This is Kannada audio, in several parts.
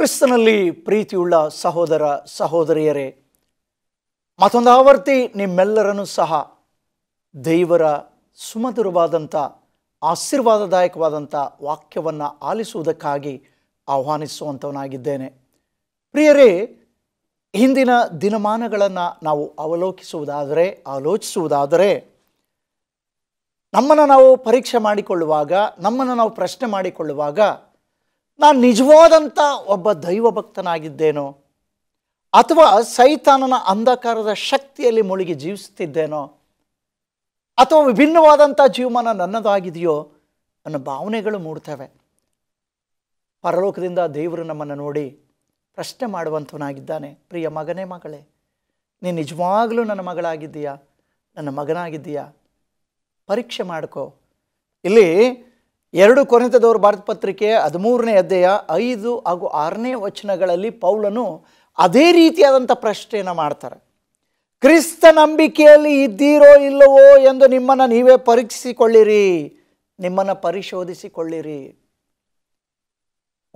ಕ್ರಿಸ್ತನಲ್ಲಿ ಪ್ರೀತಿಯುಳ್ಳ ಸಹೋದರ ಸಹೋದರಿಯರೇ ಮತ್ತೊಂದು ಆವರ್ತಿ ನಿಮ್ಮೆಲ್ಲರನ್ನು ಸಹ ದೈವರ ಸುಮಧುರವಾದಂಥ ಆಶೀರ್ವಾದದಾಯಕವಾದಂಥ ವಾಕ್ಯವನ್ನು ಆಲಿಸುವುದಕ್ಕಾಗಿ ಆಹ್ವಾನಿಸುವಂಥವನಾಗಿದ್ದೇನೆ ಪ್ರಿಯರೇ ಹಿಂದಿನ ದಿನಮಾನಗಳನ್ನು ನಾವು ಅವಲೋಕಿಸುವುದಾದರೆ ಆಲೋಚಿಸುವುದಾದರೆ ನಮ್ಮನ್ನು ನಾವು ಪರೀಕ್ಷೆ ಮಾಡಿಕೊಳ್ಳುವಾಗ ನಮ್ಮನ್ನು ನಾವು ಪ್ರಶ್ನೆ ಮಾಡಿಕೊಳ್ಳುವಾಗ ನಾನು ನಿಜವಾದಂಥ ಒಬ್ಬ ದೈವ ಭಕ್ತನಾಗಿದ್ದೇನೋ ಅಥವಾ ಸೈತಾನನ ಅಂಧಕಾರದ ಶಕ್ತಿಯಲ್ಲಿ ಮುಳುಗಿ ಜೀವಿಸುತ್ತಿದ್ದೇನೋ ಅಥವಾ ವಿಭಿನ್ನವಾದಂಥ ಜೀವಮಾನ ನನ್ನದಾಗಿದೆಯೋ ನನ್ನ ಭಾವನೆಗಳು ಮೂಡ್ತವೆ ಪರಲೋಕದಿಂದ ದೇವರು ನಮ್ಮನ್ನು ನೋಡಿ ಪ್ರಶ್ನೆ ಮಾಡುವಂಥವನಾಗಿದ್ದಾನೆ ಪ್ರಿಯ ಮಗನೇ ಮಗಳೇ ನೀನು ನಿಜವಾಗಲೂ ನನ್ನ ಮಗಳಾಗಿದ್ದೀಯಾ ನನ್ನ ಮಗನಾಗಿದ್ದೀಯಾ ಪರೀಕ್ಷೆ ಮಾಡ್ಕೋ ಇಲ್ಲಿ ಎರಡು ಕೊನೆತದವರು ಭಾರತ ಪತ್ರಿಕೆ ಹದಿಮೂರನೇ ಅಧ್ಯಾಯ ಐದು ಹಾಗೂ ಆರನೇ ವಚನಗಳಲ್ಲಿ ಪೌಲನು ಅದೇ ರೀತಿಯಾದಂಥ ಪ್ರಶ್ನೆಯನ್ನು ಮಾಡ್ತಾರೆ ಕ್ರಿಸ್ತ ನಂಬಿಕೆಯಲ್ಲಿ ಇದ್ದೀರೋ ಇಲ್ಲವೋ ಎಂದು ನಿಮ್ಮನ್ನು ನೀವೇ ಪರೀಕ್ಷಿಸಿಕೊಳ್ಳಿರಿ ನಿಮ್ಮನ್ನು ಪರಿಶೋಧಿಸಿಕೊಳ್ಳಿರಿ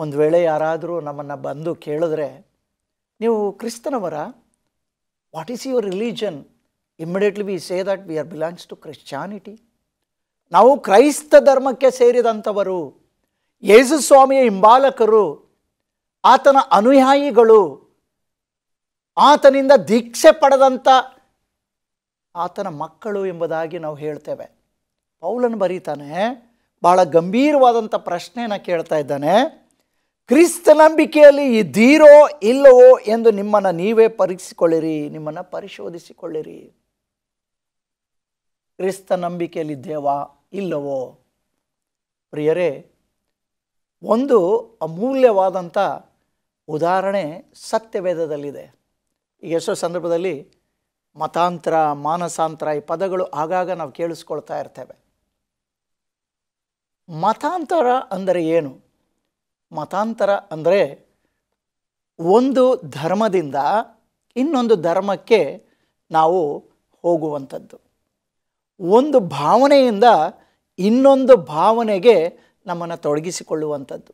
ಒಂದು ವೇಳೆ ಯಾರಾದರೂ ನಮ್ಮನ್ನು ಬಂದು ಕೇಳಿದ್ರೆ ನೀವು ಕ್ರಿಸ್ತನವರ what is your religion immediately we say that we are belongs to Christianity ನಾವು ಕ್ರೈಸ್ತ ಧರ್ಮಕ್ಕೆ ಸೇರಿದಂಥವರು ಯೇಸುಸ್ವಾಮಿಯ ಹಿಂಬಾಲಕರು ಆತನ ಅನುಯಾಯಿಗಳು ಆತನಿಂದ ದೀಕ್ಷೆ ಪಡೆದಂಥ ಆತನ ಮಕ್ಕಳು ಎಂಬುದಾಗಿ ನಾವು ಹೇಳ್ತೇವೆ ಪೌಲನ್ ಬರೀತಾನೆ ಭಾಳ ಗಂಭೀರವಾದಂಥ ಪ್ರಶ್ನೆಯನ್ನು ಕೇಳ್ತಾ ಇದ್ದಾನೆ ಕ್ರಿಸ್ತ ನಂಬಿಕೆಯಲ್ಲಿ ಇದ್ದೀರೋ ಇಲ್ಲವೋ ಎಂದು ನಿಮ್ಮನ್ನು ನೀವೇ ಪರೀಕ್ಷಿಸಿಕೊಳ್ಳಿರಿ ನಿಮ್ಮನ್ನು ಪರಿಶೋಧಿಸಿಕೊಳ್ಳಿರಿ ಕ್ರಿಸ್ತ ನಂಬಿಕೆಯಲ್ಲಿದ್ದೇವಾ ಇಲ್ಲವೋ ಪ್ರಿಯರೇ ಒಂದು ಅಮೂಲ್ಯವಾದಂಥ ಉದಾಹರಣೆ ಸತ್ಯವೇದದಲ್ಲಿದೆ ಈಗ ಎಷ್ಟೋ ಸಂದರ್ಭದಲ್ಲಿ ಮತಾಂತರ ಮಾನಸಾಂತರ ಈ ಪದಗಳು ಆಗಾಗ ನಾವು ಕೇಳಿಸ್ಕೊಳ್ತಾ ಇರ್ತೇವೆ ಮತಾಂತರ ಅಂದರೆ ಏನು ಮತಾಂತರ ಅಂದರೆ ಒಂದು ಧರ್ಮದಿಂದ ಇನ್ನೊಂದು ಧರ್ಮಕ್ಕೆ ನಾವು ಹೋಗುವಂಥದ್ದು ಒಂದು ಭಾವನೆಯಿಂದ ಇನ್ನೊಂದು ಭಾವನೆಗೆ ನಮ್ಮನ್ನು ತೊಡಗಿಸಿಕೊಳ್ಳುವಂಥದ್ದು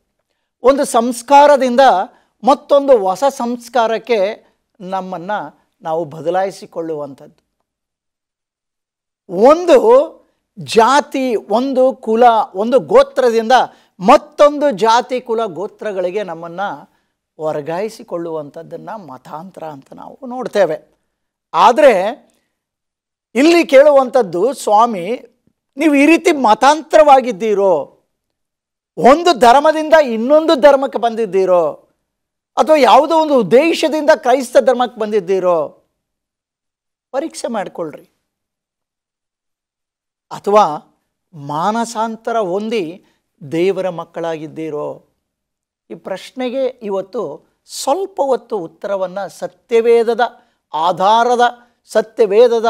ಒಂದು ಸಂಸ್ಕಾರದಿಂದ ಮತ್ತೊಂದು ಹೊಸ ಸಂಸ್ಕಾರಕ್ಕೆ ನಮ್ಮನ್ನು ನಾವು ಬದಲಾಯಿಸಿಕೊಳ್ಳುವಂಥದ್ದು ಒಂದು ಜಾತಿ ಒಂದು ಕುಲ ಒಂದು ಗೋತ್ರದಿಂದ ಮತ್ತೊಂದು ಜಾತಿ ಕುಲ ಗೋತ್ರಗಳಿಗೆ ನಮ್ಮನ್ನು ವರ್ಗಾಯಿಸಿಕೊಳ್ಳುವಂಥದ್ದನ್ನು ಮತಾಂತರ ಅಂತ ನಾವು ನೋಡ್ತೇವೆ ಆದರೆ ಇಲ್ಲಿ ಕೇಳುವಂಥದ್ದು ಸ್ವಾಮಿ ನೀವು ಈ ರೀತಿ ಮತಾಂತರವಾಗಿದ್ದೀರೋ ಒಂದು ಧರ್ಮದಿಂದ ಇನ್ನೊಂದು ಧರ್ಮಕ್ಕೆ ಬಂದಿದ್ದೀರೋ ಅಥವಾ ಯಾವುದೋ ಒಂದು ಉದ್ದೇಶದಿಂದ ಕ್ರೈಸ್ತ ಧರ್ಮಕ್ಕೆ ಬಂದಿದ್ದೀರೋ ಪರೀಕ್ಷೆ ಮಾಡಿಕೊಳ್ಳ್ರಿ ಅಥವಾ ಮಾನಸಾಂತರ ಹೊಂದಿ ದೇವರ ಮಕ್ಕಳಾಗಿದ್ದೀರೋ ಈ ಪ್ರಶ್ನೆಗೆ ಇವತ್ತು ಸ್ವಲ್ಪ ಹೊತ್ತು ಉತ್ತರವನ್ನು ಸತ್ಯವೇದದ ಆಧಾರದ ಸತ್ಯವೇದದ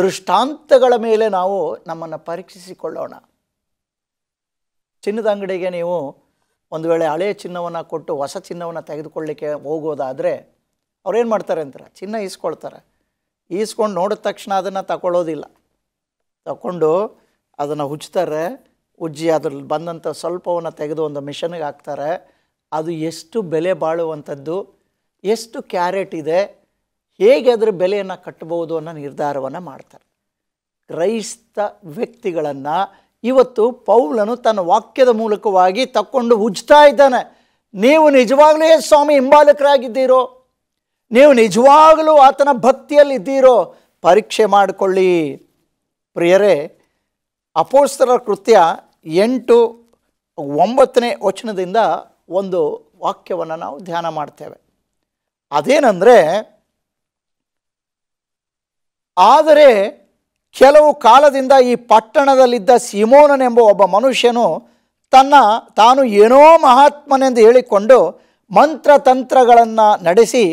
ದೃಷ್ಟಾಂತಗಳ ಮೇಲೆ ನಾವು ನಮ್ಮನ್ನು ಪರೀಕ್ಷಿಸಿಕೊಳ್ಳೋಣ ಚಿನ್ನದ ಅಂಗಡಿಗೆ ನೀವು ಒಂದು ವೇಳೆ ಹಳೆಯ ಚಿನ್ನವನ್ನು ಕೊಟ್ಟು ಹೊಸ ಚಿನ್ನವನ್ನು ತೆಗೆದುಕೊಳ್ಳಿಕ್ಕೆ ಹೋಗೋದಾದರೆ ಅವ್ರೇನು ಮಾಡ್ತಾರೆ ಅಂತಾರೆ ಚಿನ್ನ ಈಸ್ಕೊಳ್ತಾರೆ ಈಸ್ಕೊಂಡು ನೋಡಿದ ತಕ್ಷಣ ಅದನ್ನು ತಗೊಳ್ಳೋದಿಲ್ಲ ತಗೊಂಡು ಅದನ್ನು ಉಜ್ತಾರೆ ಉಜ್ಜಿ ಅದ್ರಲ್ಲಿ ಬಂದಂಥ ಸ್ವಲ್ಪವನ್ನು ತೆಗೆದು ಒಂದು ಮಿಷನ್ಗೆ ಹಾಕ್ತಾರೆ ಅದು ಎಷ್ಟು ಬೆಲೆ ಬಾಳುವಂಥದ್ದು ಎಷ್ಟು ಕ್ಯಾರೆಟ್ ಇದೆ ಹೇಗೆ ಅದರ ಬೆಲೆಯನ್ನು ಕಟ್ಟಬಹುದು ಅನ್ನೋ ನಿರ್ಧಾರವನ್ನು ಮಾಡ್ತಾರೆ ಕ್ರೈಸ್ತ ವ್ಯಕ್ತಿಗಳನ್ನು ಇವತ್ತು ಪೌಲನು ತನ್ನ ವಾಕ್ಯದ ಮೂಲಕವಾಗಿ ತಕ್ಕೊಂಡು ಉಜ್ತಾ ಇದ್ದಾನೆ ನೀವು ನಿಜವಾಗಲೂ ಸ್ವಾಮಿ ಹಿಂಬಾಲಕರಾಗಿದ್ದೀರೋ ನೀವು ನಿಜವಾಗಲೂ ಆತನ ಭಕ್ತಿಯಲ್ಲಿದ್ದೀರೋ ಪರೀಕ್ಷೆ ಮಾಡಿಕೊಳ್ಳಿ ಪ್ರಿಯರೇ ಅಪೋಸ್ತರ ಕೃತ್ಯ ಎಂಟು ಒಂಬತ್ತನೇ ವಚನದಿಂದ ಒಂದು ವಾಕ್ಯವನ್ನು ನಾವು ಧ್ಯಾನ ಮಾಡ್ತೇವೆ ಅದೇನೆಂದರೆ ಆದರೆ ಕೆಲವು ಕಾಲದಿಂದ ಈ ಪಟ್ಟಣದಲ್ಲಿದ್ದ ಸಿಮೋನನೆಂಬ ಒಬ್ಬ ಮನುಷ್ಯನು ತನ್ನ ತಾನು ಏನೋ ಮಹಾತ್ಮನೆಂದು ಹೇಳಿಕೊಂಡು ಮಂತ್ರತಂತ್ರಗಳನ್ನು ನಡೆಸಿ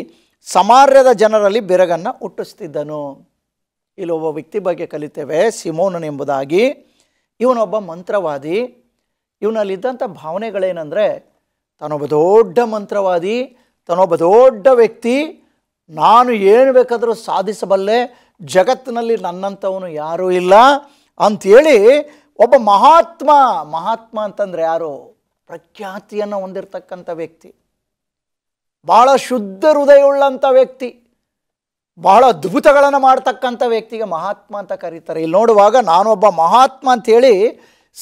ಸಮಾರ್ಯದ ಜನರಲ್ಲಿ ಬೆರಗನ್ನು ಹುಟ್ಟಿಸ್ತಿದ್ದನು ಇಲ್ಲೊಬ್ಬ ವ್ಯಕ್ತಿ ಬಗ್ಗೆ ಕಲಿತೇವೆ ಸಿಮೋನನೆಂಬುದಾಗಿ ಇವನೊಬ್ಬ ಮಂತ್ರವಾದಿ ಇವನಲ್ಲಿದ್ದಂಥ ಭಾವನೆಗಳೇನೆಂದರೆ ತಾನೊಬ್ಬ ದೊಡ್ಡ ಮಂತ್ರವಾದಿ ತಾನೊಬ್ಬ ದೊಡ್ಡ ವ್ಯಕ್ತಿ ನಾನು ಏನು ಬೇಕಾದರೂ ಸಾಧಿಸಬಲ್ಲೆ ಜಗತ್ತಿನಲ್ಲಿ ನನ್ನಂಥವನು ಯಾರೂ ಇಲ್ಲ ಅಂಥೇಳಿ ಒಬ್ಬ ಮಹಾತ್ಮ ಮಹಾತ್ಮ ಅಂತಂದರೆ ಯಾರು ಪ್ರಖ್ಯಾತಿಯನ್ನು ಹೊಂದಿರತಕ್ಕಂಥ ವ್ಯಕ್ತಿ ಬಹಳ ಶುದ್ಧ ಹೃದಯವುಳ್ಳಂಥ ವ್ಯಕ್ತಿ ಬಹಳ ಅದ್ಭುತಗಳನ್ನು ಮಾಡ್ತಕ್ಕಂಥ ವ್ಯಕ್ತಿಗೆ ಮಹಾತ್ಮ ಅಂತ ಕರೀತಾರೆ ಇಲ್ಲಿ ನೋಡುವಾಗ ನಾನೊಬ್ಬ ಮಹಾತ್ಮ ಅಂಥೇಳಿ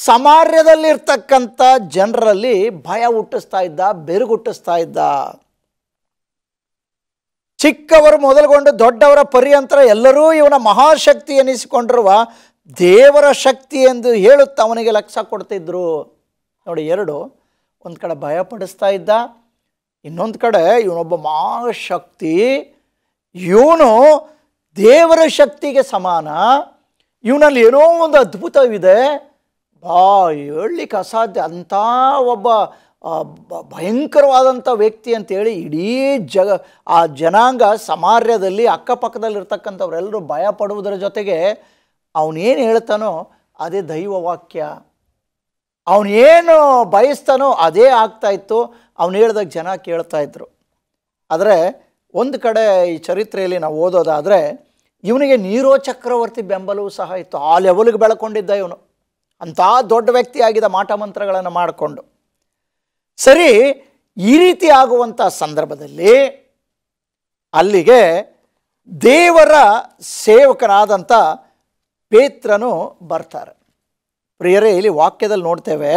ಸಮಾರ್ಯದಲ್ಲಿರ್ತಕ್ಕಂಥ ಜನರಲ್ಲಿ ಭಯ ಹುಟ್ಟಿಸ್ತಾ ಇದ್ದ ಬೆರುಗುಟ್ಟಿಸ್ತಾ ಇದ್ದ ಚಿಕ್ಕವರು ಮೊದಲುಗೊಂಡು ದೊಡ್ಡವರ ಪರ್ಯಂತರ ಎಲ್ಲರೂ ಇವನ ಮಹಾಶಕ್ತಿ ಎನಿಸಿಕೊಂಡಿರುವ ದೇವರ ಶಕ್ತಿ ಎಂದು ಹೇಳುತ್ತಾ ಅವನಿಗೆ ಲಕ್ಷ ಕೊಡ್ತಿದ್ರು ನೋಡಿ ಎರಡು ಒಂದು ಕಡೆ ಭಯಪಡಿಸ್ತಾ ಇದ್ದ ಇನ್ನೊಂದು ಕಡೆ ಇವನೊಬ್ಬ ಮಹಾಶಕ್ತಿ ಇವನು ದೇವರ ಶಕ್ತಿಗೆ ಸಮಾನ ಇವನಲ್ಲಿ ಏನೋ ಒಂದು ಅದ್ಭುತವಿದೆ ಬಾ ಹೇಳಲಿಕ್ಕೆ ಅಸಾಧ್ಯ ಅಂಥ ಒಬ್ಬ ಭಯಂಕರವಾದಂಥ ವ್ಯಕ್ತಿ ಅಂತೇಳಿ ಇಡೀ ಜಗ ಆ ಜನಾಂಗ ಸಮಾರ್ಯದಲ್ಲಿ ಅಕ್ಕಪಕ್ಕದಲ್ಲಿರ್ತಕ್ಕಂಥವ್ರೆಲ್ಲರೂ ಭಯ ಪಡುವುದರ ಜೊತೆಗೆ ಅವನೇನು ಹೇಳ್ತಾನೋ ಅದೇ ದೈವ ವಾಕ್ಯ ಅವನೇನು ಬಯಸ್ತಾನೋ ಅದೇ ಆಗ್ತಾಯಿತ್ತು ಅವನು ಹೇಳ್ದಾಗ ಜನ ಕೇಳ್ತಾ ಇದ್ರು ಆದರೆ ಒಂದು ಕಡೆ ಈ ಚರಿತ್ರೆಯಲ್ಲಿ ನಾವು ಓದೋದಾದರೆ ಇವನಿಗೆ ನೀರೋ ಚಕ್ರವರ್ತಿ ಬೆಂಬಲವೂ ಸಹ ಇತ್ತು ಆ ಲೆವೆಲ್ಗೆ ಬೆಳ್ಕೊಂಡಿದ್ದ ಇವನು ಅಂಥ ದೊಡ್ಡ ವ್ಯಕ್ತಿಯಾಗಿದ್ದ ಮಾಟ ಮಂತ್ರಗಳನ್ನು ಮಾಡಿಕೊಂಡು ಸರಿ ಈ ರೀತಿ ಆಗುವಂಥ ಸಂದರ್ಭದಲ್ಲಿ ಅಲ್ಲಿಗೆ ದೇವರ ಸೇವಕನಾದಂಥ ಪೇತ್ರನು ಬರ್ತಾರೆ ಪ್ರಿಯರೇ ಇಲ್ಲಿ ವಾಕ್ಯದಲ್ಲಿ ನೋಡ್ತೇವೆ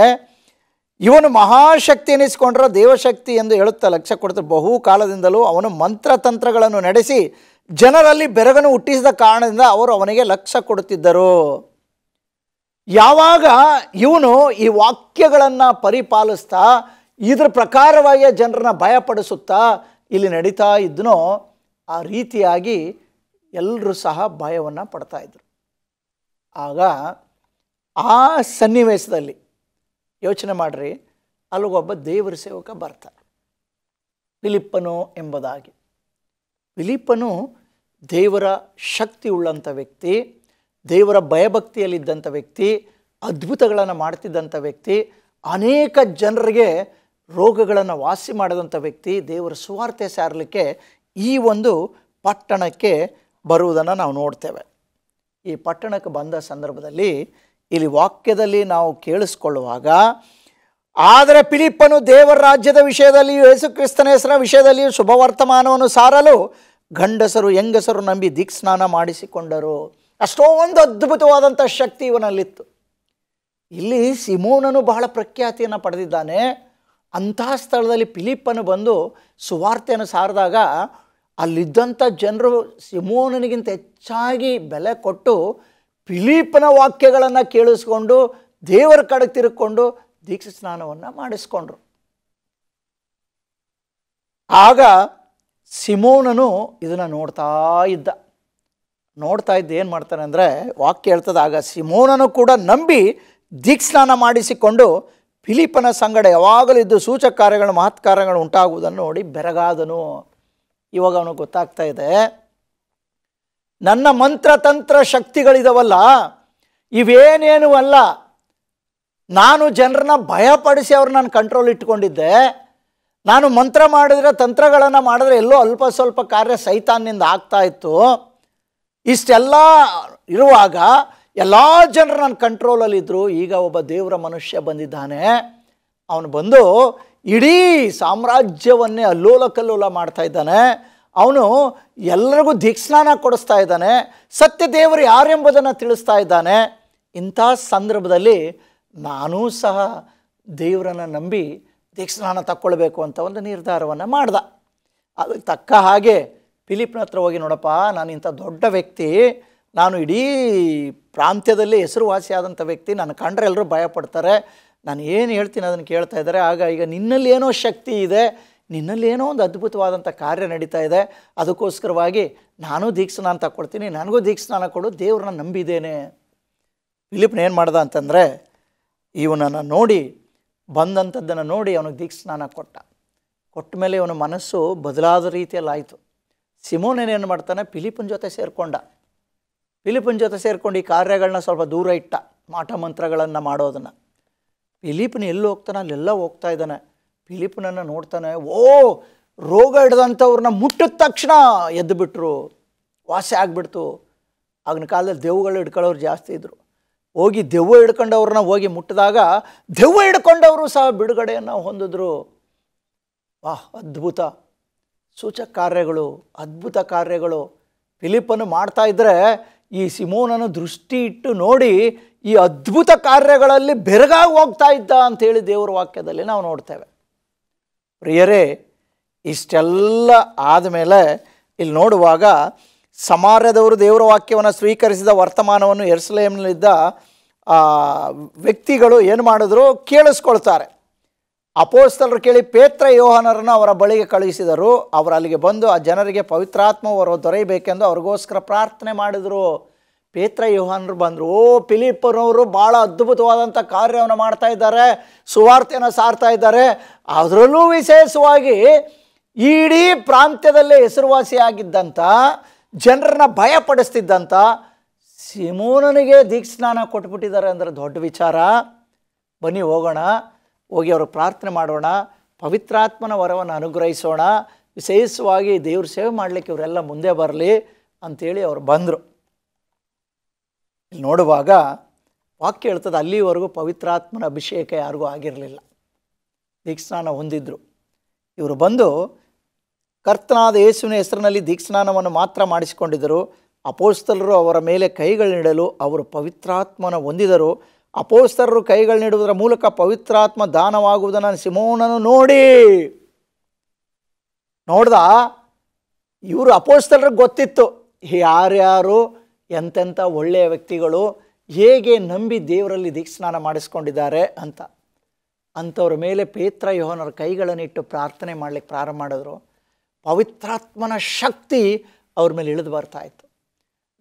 ಇವನು ಮಹಾಶಕ್ತಿ ಎನಿಸಿಕೊಂಡ್ರೆ ದೇವಶಕ್ತಿ ಎಂದು ಹೇಳುತ್ತಾ ಲಕ್ಷ್ಯ ಕೊಡ್ತಾರೆ ಬಹು ಕಾಲದಿಂದಲೂ ಅವನು ಮಂತ್ರತಂತ್ರಗಳನ್ನು ನಡೆಸಿ ಜನರಲ್ಲಿ ಬೆರಗನ್ನು ಹುಟ್ಟಿಸಿದ ಕಾರಣದಿಂದ ಅವರು ಅವನಿಗೆ ಲಕ್ಷ್ಯ ಕೊಡುತ್ತಿದ್ದರು ಯಾವಾಗ ಇವನು ಈ ವಾಕ್ಯಗಳನ್ನು ಪರಿಪಾಲಿಸ್ತಾ ಇದರ ಪ್ರಕಾರವಾಗಿ ಜನರನ್ನ ಭಯಪಡಿಸುತ್ತಾ ಇಲ್ಲಿ ನಡೀತಾ ಇದ್ನೋ ಆ ರೀತಿಯಾಗಿ ಎಲ್ಲರೂ ಸಹ ಭಯವನ್ನು ಪಡ್ತಾ ಇದ್ದರು ಆಗ ಆ ಸನ್ನಿವೇಶದಲ್ಲಿ ಯೋಚನೆ ಮಾಡಿರಿ ಅಲ್ಲಿಗೊಬ್ಬ ದೇವರ ಸೇವಕ ಬರ್ತಾರೆ ವಿಲಿಪ್ಪನು ಎಂಬುದಾಗಿ ವಿಲಿಪ್ಪನು ದೇವರ ಶಕ್ತಿ ಉಳ್ಳಂಥ ವ್ಯಕ್ತಿ ದೇವರ ಭಯಭಕ್ತಿಯಲ್ಲಿದ್ದಂಥ ವ್ಯಕ್ತಿ ಅದ್ಭುತಗಳನ್ನು ಮಾಡ್ತಿದ್ದಂಥ ವ್ಯಕ್ತಿ ಅನೇಕ ಜನರಿಗೆ ರೋಗಗಳನ್ನು ವಾಸಿ ಮಾಡಿದಂಥ ವ್ಯಕ್ತಿ ದೇವರ ಸುವಾರ್ತೆ ಸಾರಲಿಕ್ಕೆ ಈ ಒಂದು ಪಟ್ಟಣಕ್ಕೆ ಬರುವುದನ್ನು ನಾವು ನೋಡ್ತೇವೆ ಈ ಪಟ್ಟಣಕ್ಕೆ ಬಂದ ಸಂದರ್ಭದಲ್ಲಿ ಇಲ್ಲಿ ವಾಕ್ಯದಲ್ಲಿ ನಾವು ಕೇಳಿಸ್ಕೊಳ್ಳುವಾಗ ಆದರೆ ಪಿಲಿಪ್ಪನು ದೇವರ ರಾಜ್ಯದ ವಿಷಯದಲ್ಲಿಯೂ ಯೇಸುಕ್ರಿಸ್ತನ ಕ್ರಿಸ್ತನ ಹೆಸರ ವಿಷಯದಲ್ಲಿಯೂ ಶುಭವರ್ತಮಾನವನ್ನು ಸಾರಲು ಗಂಡಸರು ಹೆಂಗಸರು ನಂಬಿ ಸ್ನಾನ ಮಾಡಿಸಿಕೊಂಡರು ಅಷ್ಟೊಂದು ಅದ್ಭುತವಾದಂಥ ಶಕ್ತಿ ಇವನಲ್ಲಿತ್ತು ಇಲ್ಲಿ ಸಿಮೋನನು ಬಹಳ ಪ್ರಖ್ಯಾತಿಯನ್ನು ಪಡೆದಿದ್ದಾನೆ ಅಂತಹ ಸ್ಥಳದಲ್ಲಿ ಫಿಲಿಪ್ಪನು ಬಂದು ಸುವಾರ್ತೆಯನ್ನು ಸಾರಿದಾಗ ಅಲ್ಲಿದ್ದಂಥ ಜನರು ಸಿಮೋನನಿಗಿಂತ ಹೆಚ್ಚಾಗಿ ಬೆಲೆ ಕೊಟ್ಟು ಪಿಲೀಪನ ವಾಕ್ಯಗಳನ್ನು ಕೇಳಿಸ್ಕೊಂಡು ದೇವರ ಕಡೆಗೆ ತಿರುಕೊಂಡು ದೀಕ್ಷೆ ಸ್ನಾನವನ್ನು ಮಾಡಿಸ್ಕೊಂಡ್ರು ಆಗ ಸಿಮೋನನು ಇದನ್ನು ನೋಡ್ತಾ ಇದ್ದ ನೋಡ್ತಾ ಇದ್ದ ಏನು ಮಾಡ್ತಾನೆ ಅಂದರೆ ವಾಕ್ಯ ಹೇಳ್ತದೆ ಆಗ ಸಿಮೋನನು ಕೂಡ ನಂಬಿ ಸ್ನಾನ ಮಾಡಿಸಿಕೊಂಡು ಫಿಲಿಪ್ಪನ ಸಂಗಡ ಯಾವಾಗಲೂ ಇದ್ದು ಸೂಚಕ ಕಾರ್ಯಗಳು ಮಹತ್ ಕಾರ್ಯಗಳು ಉಂಟಾಗುವುದನ್ನು ನೋಡಿ ಬೆರಗಾದನು ಇವಾಗ ಅವನು ಗೊತ್ತಾಗ್ತಾ ಇದೆ ನನ್ನ ಮಂತ್ರತಂತ್ರ ಶಕ್ತಿಗಳಿದವಲ್ಲ ಇವೇನೇನು ಅಲ್ಲ ನಾನು ಜನರನ್ನ ಭಯಪಡಿಸಿ ಅವ್ರು ನಾನು ಕಂಟ್ರೋಲ್ ಇಟ್ಕೊಂಡಿದ್ದೆ ನಾನು ಮಂತ್ರ ಮಾಡಿದರೆ ತಂತ್ರಗಳನ್ನು ಮಾಡಿದ್ರೆ ಎಲ್ಲೋ ಅಲ್ಪ ಸ್ವಲ್ಪ ಕಾರ್ಯ ಸೈತಾನ್ನಿಂದ ಆಗ್ತಾ ಇತ್ತು ಇಷ್ಟೆಲ್ಲ ಇರುವಾಗ ಎಲ್ಲ ಜನರು ನನ್ನ ಕಂಟ್ರೋಲಲ್ಲಿದ್ದರು ಈಗ ಒಬ್ಬ ದೇವರ ಮನುಷ್ಯ ಬಂದಿದ್ದಾನೆ ಅವನು ಬಂದು ಇಡೀ ಸಾಮ್ರಾಜ್ಯವನ್ನೇ ಅಲ್ಲೋಲ ಕಲ್ಲೋಲ ಮಾಡ್ತಾ ಇದ್ದಾನೆ ಅವನು ಎಲ್ಲರಿಗೂ ದಿಕ್ಸ್ನಾನ ಕೊಡಿಸ್ತಾ ಇದ್ದಾನೆ ಸತ್ಯ ದೇವರು ಯಾರೆಂಬುದನ್ನು ತಿಳಿಸ್ತಾ ಇದ್ದಾನೆ ಇಂಥ ಸಂದರ್ಭದಲ್ಲಿ ನಾನೂ ಸಹ ದೇವರನ್ನು ನಂಬಿ ದಿಕ್ಸ್ನಾನ ತಕ್ಕೊಳ್ಬೇಕು ಅಂತ ಒಂದು ನಿರ್ಧಾರವನ್ನು ಮಾಡ್ದ ಅದಕ್ಕೆ ತಕ್ಕ ಹಾಗೆ ಫಿಲಿಪ್ನ ಹತ್ರ ಹೋಗಿ ನೋಡಪ್ಪ ನಾನು ಇಂಥ ದೊಡ್ಡ ವ್ಯಕ್ತಿ ನಾನು ಇಡೀ ಪ್ರಾಂತ್ಯದಲ್ಲಿ ಹೆಸರುವಾಸಿಯಾದಂಥ ವ್ಯಕ್ತಿ ನಾನು ಕಂಡ್ರೆ ಎಲ್ಲರೂ ಭಯಪಡ್ತಾರೆ ನಾನು ಏನು ಹೇಳ್ತೀನಿ ಅದನ್ನು ಕೇಳ್ತಾ ಇದ್ದಾರೆ ಆಗ ಈಗ ನಿನ್ನಲ್ಲಿ ಏನೋ ಶಕ್ತಿ ಇದೆ ನಿನ್ನಲ್ಲಿ ಏನೋ ಒಂದು ಅದ್ಭುತವಾದಂಥ ಕಾರ್ಯ ನಡೀತಾ ಇದೆ ಅದಕ್ಕೋಸ್ಕರವಾಗಿ ನಾನು ಅಂತ ಕೊಡ್ತೀನಿ ನನಗೂ ಸ್ನಾನ ಕೊಡು ದೇವ್ರನ್ನ ನಂಬಿದ್ದೇನೆ ಫಿಲಿಪ್ನ ಏನು ಮಾಡ್ದ ಅಂತಂದರೆ ಇವನನ್ನು ನೋಡಿ ಬಂದಂಥದ್ದನ್ನು ನೋಡಿ ಅವನಿಗೆ ದೀಕ್ಷಾನ ಕೊಟ್ಟ ಕೊಟ್ಟ ಮೇಲೆ ಇವನ ಮನಸ್ಸು ಬದಲಾದ ರೀತಿಯಲ್ಲಿ ಆಯಿತು ಸಿಮೋನೇನು ಮಾಡ್ತಾನೆ ಫಿಲಿಪನ ಜೊತೆ ಸೇರಿಕೊಂಡ ಫಿಲಿಪನ ಜೊತೆ ಸೇರಿಕೊಂಡು ಈ ಕಾರ್ಯಗಳನ್ನ ಸ್ವಲ್ಪ ದೂರ ಇಟ್ಟ ಮಾಟ ಮಂತ್ರಗಳನ್ನು ಮಾಡೋದನ್ನು ಫಿಲಿಪ್ನ ಎಲ್ಲಿ ಹೋಗ್ತಾನೆ ಅಲ್ಲೆಲ್ಲ ಹೋಗ್ತಾ ಇದ್ದಾನೆ ಫಿಲಿಪ್ನನ್ನು ನೋಡ್ತಾನೆ ಓ ರೋಗ ಹಿಡ್ದಂಥವ್ರನ್ನ ಮುಟ್ಟಿದ ತಕ್ಷಣ ಎದ್ದುಬಿಟ್ರು ವಾಸೆ ವಾಸಿ ಆಗಿಬಿಡ್ತು ಆಗಿನ ಕಾಲದಲ್ಲಿ ದೆವ್ಗಳು ಹಿಡ್ಕೊಳ್ಳೋರು ಜಾಸ್ತಿ ಇದ್ದರು ಹೋಗಿ ದೆವ್ವ ಹಿಡ್ಕೊಂಡವ್ರನ್ನ ಹೋಗಿ ಮುಟ್ಟಿದಾಗ ದೆವ್ವ ಹಿಡ್ಕೊಂಡವರು ಸಹ ಬಿಡುಗಡೆಯನ್ನು ಹೊಂದಿದ್ರು ವಾಹ್ ಅದ್ಭುತ ಸೂಚಕ ಕಾರ್ಯಗಳು ಅದ್ಭುತ ಕಾರ್ಯಗಳು ಫಿಲಿಪನ್ನು ಮಾಡ್ತಾ ಇದ್ದರೆ ಈ ಸಿಮೋನನ್ನು ದೃಷ್ಟಿ ಇಟ್ಟು ನೋಡಿ ಈ ಅದ್ಭುತ ಕಾರ್ಯಗಳಲ್ಲಿ ಬೆರಗಾಗಿ ಹೋಗ್ತಾ ಇದ್ದ ಅಂಥೇಳಿ ದೇವರ ವಾಕ್ಯದಲ್ಲಿ ನಾವು ನೋಡ್ತೇವೆ ಪ್ರಿಯರೇ ಇಷ್ಟೆಲ್ಲ ಆದಮೇಲೆ ಇಲ್ಲಿ ನೋಡುವಾಗ ಸಮಾರ್ಯದವರು ದೇವರ ವಾಕ್ಯವನ್ನು ಸ್ವೀಕರಿಸಿದ ವರ್ತಮಾನವನ್ನು ಎರಸಲೇಮ್ನಲ್ಲಿದ್ದ ವ್ಯಕ್ತಿಗಳು ಏನು ಮಾಡಿದ್ರು ಕೇಳಿಸ್ಕೊಳ್ತಾರೆ ಅಪೋಸ್ತಲರು ಕೇಳಿ ಪೇತ್ರ ಯೋಹನರನ್ನು ಅವರ ಬಳಿಗೆ ಕಳುಹಿಸಿದರು ಅವರು ಅಲ್ಲಿಗೆ ಬಂದು ಆ ಜನರಿಗೆ ಪವಿತ್ರಾತ್ಮವರು ದೊರೆಯಬೇಕೆಂದು ಅವ್ರಿಗೋಸ್ಕರ ಪ್ರಾರ್ಥನೆ ಮಾಡಿದರು ಪೇತ್ರ ಯೋಹನರು ಬಂದರು ಓ ಫಿಲಿಪ್ಪನವರು ಭಾಳ ಅದ್ಭುತವಾದಂಥ ಕಾರ್ಯವನ್ನು ಮಾಡ್ತಾ ಇದ್ದಾರೆ ಸುವಾರ್ತೆಯನ್ನು ಸಾರ್ತಾ ಇದ್ದಾರೆ ಅದರಲ್ಲೂ ವಿಶೇಷವಾಗಿ ಇಡೀ ಪ್ರಾಂತ್ಯದಲ್ಲೇ ಹೆಸರುವಾಸಿಯಾಗಿದ್ದಂಥ ಜನರನ್ನ ಭಯಪಡಿಸ್ತಿದ್ದಂಥ ಸಿಮೋನನಿಗೆ ದೀಕ್ಷಾನ ಕೊಟ್ಬಿಟ್ಟಿದ್ದಾರೆ ಅಂದರೆ ದೊಡ್ಡ ವಿಚಾರ ಬನ್ನಿ ಹೋಗೋಣ ಹೋಗಿ ಅವರು ಪ್ರಾರ್ಥನೆ ಮಾಡೋಣ ಪವಿತ್ರಾತ್ಮನ ವರವನ್ನು ಅನುಗ್ರಹಿಸೋಣ ವಿಶೇಷವಾಗಿ ದೇವ್ರ ಸೇವೆ ಮಾಡಲಿಕ್ಕೆ ಇವರೆಲ್ಲ ಮುಂದೆ ಬರಲಿ ಅಂಥೇಳಿ ಅವರು ಬಂದರು ಇಲ್ಲಿ ನೋಡುವಾಗ ವಾಕ್ಯ ಹೇಳ್ತದೆ ಅಲ್ಲಿವರೆಗೂ ಪವಿತ್ರಾತ್ಮನ ಅಭಿಷೇಕ ಯಾರಿಗೂ ಆಗಿರಲಿಲ್ಲ ದೀಕ್ಷಾನ ಹೊಂದಿದ್ರು ಇವರು ಬಂದು ಕರ್ತನಾದ ಯೇಸುವಿನ ಹೆಸರಿನಲ್ಲಿ ದೀಕ್ಷಾನವನ್ನು ಮಾತ್ರ ಮಾಡಿಸಿಕೊಂಡಿದ್ದರು ಅಪೋಸ್ತಲರು ಅವರ ಮೇಲೆ ಕೈಗಳನ್ನಿಡಲು ಅವರು ಪವಿತ್ರಾತ್ಮನ ಹೊಂದಿದರು ಅಪೋಸ್ತರರು ಕೈಗಳು ನೀಡುವುದರ ಮೂಲಕ ಪವಿತ್ರಾತ್ಮ ದಾನವಾಗುವುದನ್ನು ಸಿಮೋನನು ನೋಡಿ ನೋಡ್ದ ಇವರು ಅಪೋಸ್ತರರಿಗೆ ಗೊತ್ತಿತ್ತು ಯಾರ್ಯಾರು ಎಂತೆಂಥ ಒಳ್ಳೆಯ ವ್ಯಕ್ತಿಗಳು ಹೇಗೆ ನಂಬಿ ದೇವರಲ್ಲಿ ಸ್ನಾನ ಮಾಡಿಸ್ಕೊಂಡಿದ್ದಾರೆ ಅಂತ ಅಂಥವ್ರ ಮೇಲೆ ಪೇತ್ರ ಯೋಹನರ ಕೈಗಳನ್ನಿಟ್ಟು ಪ್ರಾರ್ಥನೆ ಮಾಡಲಿಕ್ಕೆ ಪ್ರಾರಂಭ ಮಾಡಿದ್ರು ಪವಿತ್ರಾತ್ಮನ ಶಕ್ತಿ ಅವ್ರ ಮೇಲೆ ಇಳಿದು ಬರ್ತಾ ಇತ್ತು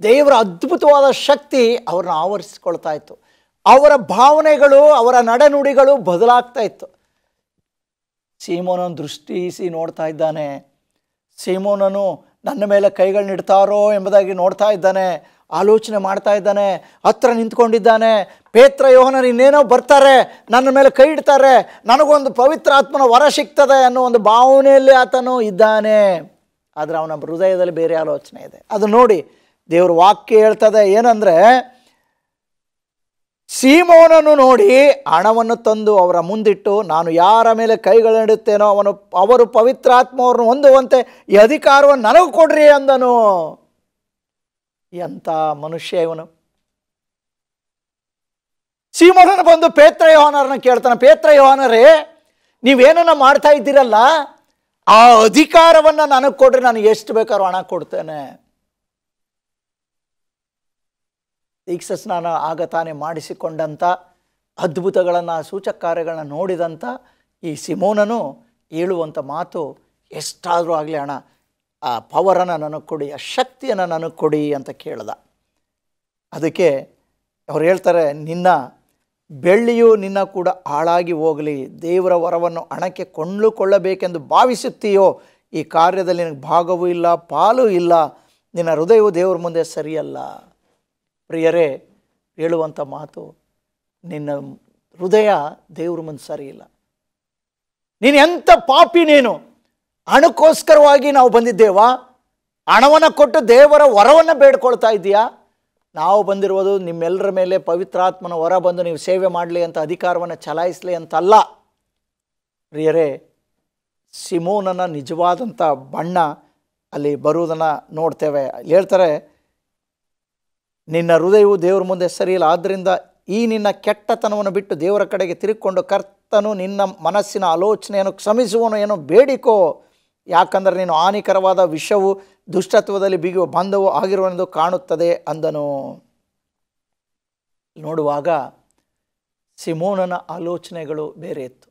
ದೇವರ ಅದ್ಭುತವಾದ ಶಕ್ತಿ ಅವ್ರನ್ನ ಆವರಿಸಿಕೊಳ್ತಾ ಇತ್ತು ಅವರ ಭಾವನೆಗಳು ಅವರ ನಡೆನುಡಿಗಳು ಬದಲಾಗ್ತಾ ಇತ್ತು ಸೀಮೋನನ್ನು ದೃಷ್ಟಿಸಿ ನೋಡ್ತಾ ಇದ್ದಾನೆ ಸೀಮೋನನು ನನ್ನ ಮೇಲೆ ಕೈಗಳನ್ನಿಡ್ತಾರೋ ಎಂಬುದಾಗಿ ನೋಡ್ತಾ ಇದ್ದಾನೆ ಆಲೋಚನೆ ಮಾಡ್ತಾ ಇದ್ದಾನೆ ಹತ್ರ ನಿಂತ್ಕೊಂಡಿದ್ದಾನೆ ಪೇತ್ರ ಯೋಹನರು ಇನ್ನೇನೋ ಬರ್ತಾರೆ ನನ್ನ ಮೇಲೆ ಕೈ ಇಡ್ತಾರೆ ನನಗೊಂದು ಪವಿತ್ರ ಆತ್ಮನ ವರ ಸಿಗ್ತದೆ ಅನ್ನೋ ಒಂದು ಭಾವನೆಯಲ್ಲಿ ಆತನು ಇದ್ದಾನೆ ಆದರೆ ಅವನ ಹೃದಯದಲ್ಲಿ ಬೇರೆ ಆಲೋಚನೆ ಇದೆ ಅದು ನೋಡಿ ದೇವರು ವಾಕ್ಯ ಹೇಳ್ತದೆ ಏನಂದರೆ ಸೀಮೋನನ್ನು ನೋಡಿ ಹಣವನ್ನು ತಂದು ಅವರ ಮುಂದಿಟ್ಟು ನಾನು ಯಾರ ಮೇಲೆ ಕೈಗಳಿಡುತ್ತೇನೋ ಅವನು ಅವರು ಪವಿತ್ರಾತ್ಮವ್ರನ್ನು ಹೊಂದುವಂತೆ ಈ ಅಧಿಕಾರವನ್ನು ನನಗೆ ಕೊಡ್ರಿ ಅಂದನು ಎಂಥ ಮನುಷ್ಯ ಇವನು ಸೀಮೋನ ಬಂದು ಪೇತ್ರ ಯೋಹನರನ್ನು ಕೇಳ್ತಾನೆ ಪೇತ್ರ ಯೋಹನರೇ ಮಾಡ್ತಾ ಇದ್ದೀರಲ್ಲ ಆ ಅಧಿಕಾರವನ್ನು ನನಗೆ ಕೊಡ್ರಿ ನಾನು ಎಷ್ಟು ಬೇಕಾದ್ರೂ ಹಣ ಕೊಡ್ತೇನೆ ದೀಕ್ಷ ಸ್ನಾನ ಆಗ ತಾನೇ ಮಾಡಿಸಿಕೊಂಡಂಥ ಅದ್ಭುತಗಳನ್ನು ಸೂಚಕ ಕಾರ್ಯಗಳನ್ನು ನೋಡಿದಂಥ ಈ ಸಿಮೋನನು ಹೇಳುವಂಥ ಮಾತು ಎಷ್ಟಾದರೂ ಆಗಲಿ ಅಣ್ಣ ಆ ಪವರನ್ನು ನನಗೆ ಕೊಡಿ ಆ ಶಕ್ತಿಯನ್ನು ನನಗೆ ಕೊಡಿ ಅಂತ ಕೇಳ್ದ ಅದಕ್ಕೆ ಅವ್ರು ಹೇಳ್ತಾರೆ ನಿನ್ನ ಬೆಳ್ಳಿಯು ನಿನ್ನ ಕೂಡ ಹಾಳಾಗಿ ಹೋಗಲಿ ದೇವರ ವರವನ್ನು ಹಣಕ್ಕೆ ಕೊಂಡುಕೊಳ್ಳಬೇಕೆಂದು ಭಾವಿಸುತ್ತೀಯೋ ಈ ಕಾರ್ಯದಲ್ಲಿ ನಿನಗೆ ಭಾಗವೂ ಇಲ್ಲ ಪಾಲೂ ಇಲ್ಲ ನಿನ್ನ ಹೃದಯವು ದೇವರ ಮುಂದೆ ಸರಿಯಲ್ಲ ಪ್ರಿಯರೇ ಹೇಳುವಂಥ ಮಾತು ನಿನ್ನ ಹೃದಯ ದೇವ್ರ ಮುಂದೆ ಸರಿ ಇಲ್ಲ ನೀನು ಎಂಥ ಪಾಪಿ ನೀನು ಹಣಕ್ಕೋಸ್ಕರವಾಗಿ ನಾವು ಬಂದಿದ್ದೇವಾ ಹಣವನ್ನು ಕೊಟ್ಟು ದೇವರ ವರವನ್ನು ಬೇಡ್ಕೊಳ್ತಾ ಇದ್ದೀಯಾ ನಾವು ಬಂದಿರುವುದು ನಿಮ್ಮೆಲ್ಲರ ಮೇಲೆ ಪವಿತ್ರಾತ್ಮನ ಹೊರ ಬಂದು ನೀವು ಸೇವೆ ಮಾಡಲಿ ಅಂತ ಅಧಿಕಾರವನ್ನು ಚಲಾಯಿಸಲಿ ಅಂತಲ್ಲ ಪ್ರಿಯರೇ ಸಿಮೋನನ ನಿಜವಾದಂಥ ಬಣ್ಣ ಅಲ್ಲಿ ಬರುವುದನ್ನು ನೋಡ್ತೇವೆ ಹೇಳ್ತಾರೆ ನಿನ್ನ ಹೃದಯವು ದೇವರ ಮುಂದೆ ಸರಿಯಿಲ್ಲ ಆದ್ದರಿಂದ ಈ ನಿನ್ನ ಕೆಟ್ಟತನವನ್ನು ಬಿಟ್ಟು ದೇವರ ಕಡೆಗೆ ತಿರುಕೊಂಡು ಕರ್ತನು ನಿನ್ನ ಮನಸ್ಸಿನ ಆಲೋಚನೆಯನ್ನು ಕ್ಷಮಿಸುವನು ಏನೋ ಬೇಡಿಕೋ ಯಾಕಂದರೆ ನೀನು ಹಾನಿಕರವಾದ ವಿಷವು ದುಷ್ಟತ್ವದಲ್ಲಿ ಬಿಗಿಯುವ ಬಂಧವು ಆಗಿರುವನೆಂದು ಕಾಣುತ್ತದೆ ಅಂದನು ನೋಡುವಾಗ ಸಿಮೋನನ ಆಲೋಚನೆಗಳು ಬೇರೆ ಇತ್ತು